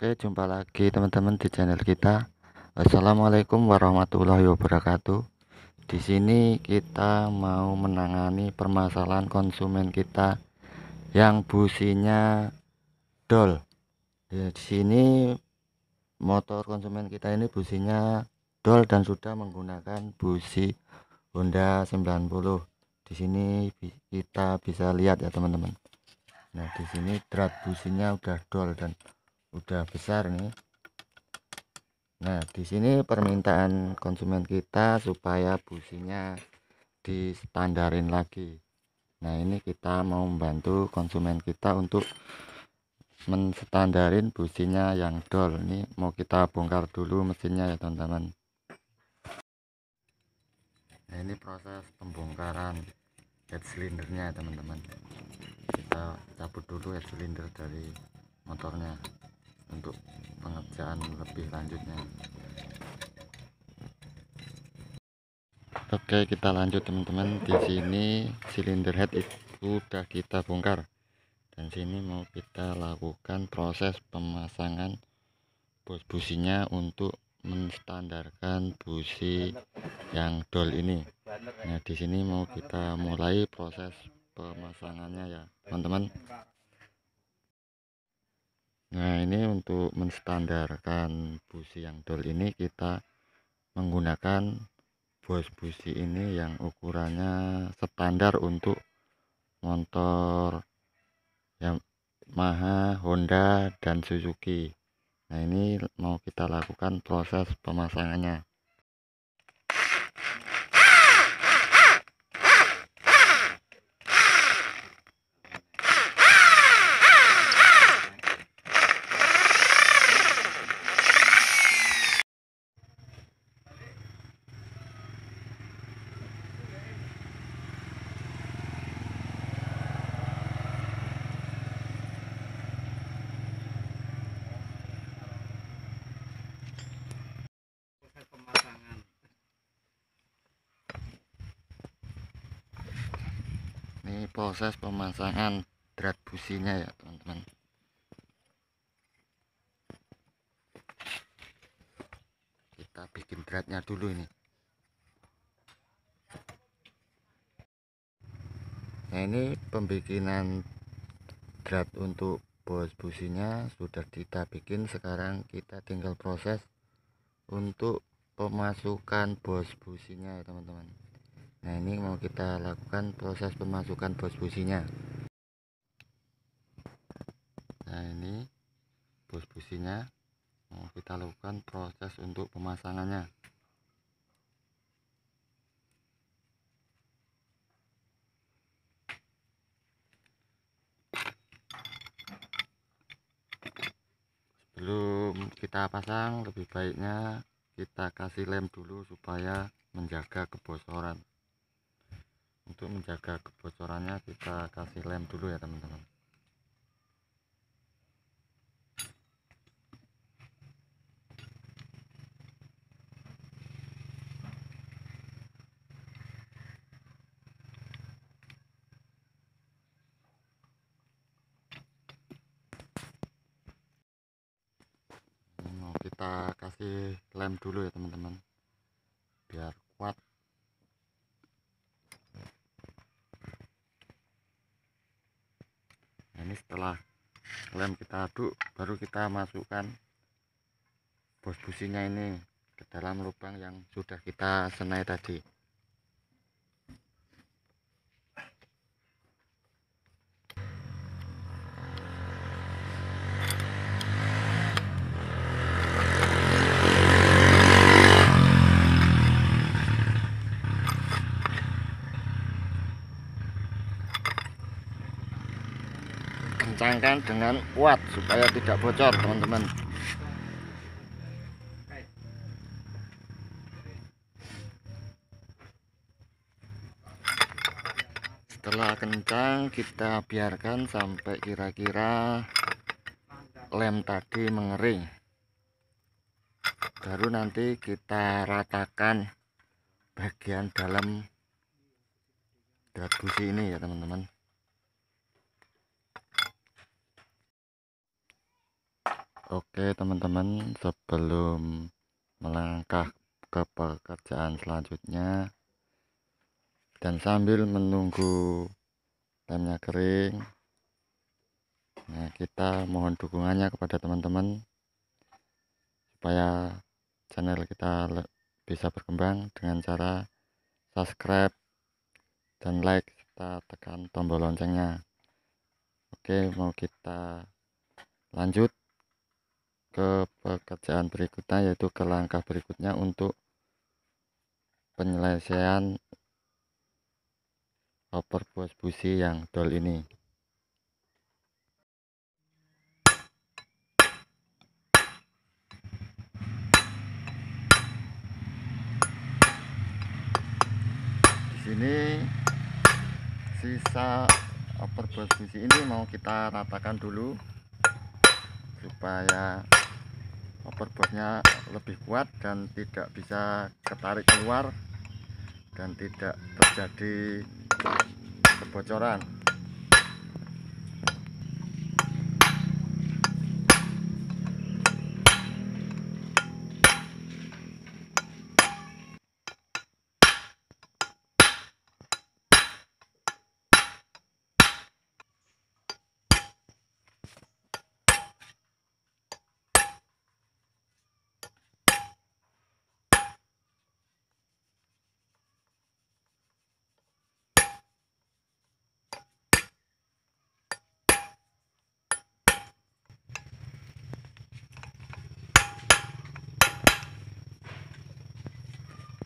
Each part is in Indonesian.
Oke, jumpa lagi teman-teman di channel kita. Assalamualaikum warahmatullahi wabarakatuh. Di sini kita mau menangani permasalahan konsumen kita yang businya dol. Ya, di sini motor konsumen kita ini businya dol dan sudah menggunakan busi Honda 90. Di sini kita bisa lihat ya teman-teman. Nah, di sini drat businya udah dol dan udah besar nih nah di sini permintaan konsumen kita supaya businya distandarin lagi nah ini kita mau membantu konsumen kita untuk menstandarin businya yang dol ini mau kita bongkar dulu mesinnya ya teman-teman nah ini proses pembongkaran head silindernya teman-teman kita cabut dulu head silinder dari motornya untuk pengerjaan lebih lanjutnya Oke kita lanjut teman-teman di sini silinder head itu sudah kita bongkar dan sini mau kita lakukan proses pemasangan bus businya untuk menstandarkan busi yang dol ini nah di sini mau kita mulai proses pemasangannya ya teman-teman Nah ini untuk menstandarkan busi yang dol ini kita menggunakan bos busi ini yang ukurannya standar untuk motor Yamaha, Honda, dan Suzuki. Nah ini mau kita lakukan proses pemasangannya. ini proses pemasangan drat businya ya teman-teman kita bikin dratnya dulu ini nah ini pembikinan drat untuk bos businya sudah kita bikin sekarang kita tinggal proses untuk pemasukan bos businya ya teman-teman nah ini mau kita lakukan proses pemasukan bos businya nah ini bos businya mau kita lakukan proses untuk pemasangannya sebelum kita pasang lebih baiknya kita kasih lem dulu supaya menjaga kebocoran untuk menjaga kebocorannya kita kasih lem dulu ya teman-teman kita kasih lem dulu ya teman-teman biar ini setelah lem kita aduk baru kita masukkan bos businya ini ke dalam lubang yang sudah kita senai tadi kencangkan dengan kuat supaya tidak bocor teman-teman setelah kencang kita biarkan sampai kira-kira lem tadi mengering baru nanti kita ratakan bagian dalam dari busi ini ya teman-teman Oke teman-teman sebelum melangkah ke pekerjaan selanjutnya dan sambil menunggu lemnya kering nah kita mohon dukungannya kepada teman-teman supaya channel kita bisa berkembang dengan cara subscribe dan like serta tekan tombol loncengnya oke mau kita lanjut ke pekerjaan berikutnya yaitu ke langkah berikutnya untuk penyelesaian hopper bos busi yang dol ini di sini sisa hopper bos busi ini mau kita ratakan dulu supaya overboardnya lebih kuat dan tidak bisa ketarik keluar dan tidak terjadi kebocoran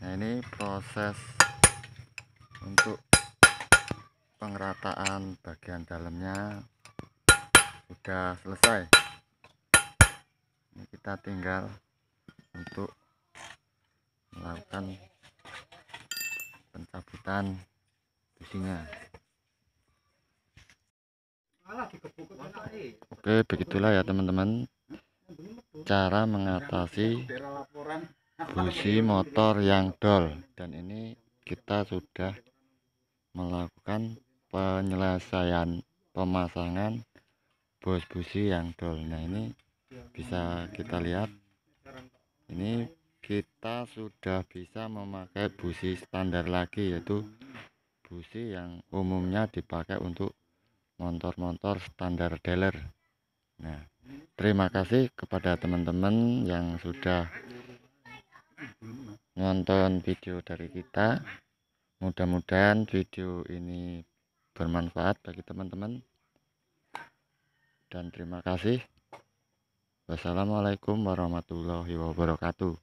nah ini proses untuk pengerataan bagian dalamnya sudah selesai ini kita tinggal untuk melakukan pencabutan businya oke begitulah ya teman-teman cara mengatasi busi motor yang dol dan ini kita sudah melakukan penyelesaian pemasangan bos busi yang dol nah ini bisa kita lihat ini kita sudah bisa memakai busi standar lagi yaitu busi yang umumnya dipakai untuk motor-motor standar dealer nah terima kasih kepada teman-teman yang sudah nonton video dari kita mudah-mudahan video ini bermanfaat bagi teman-teman dan terima kasih wassalamualaikum warahmatullahi wabarakatuh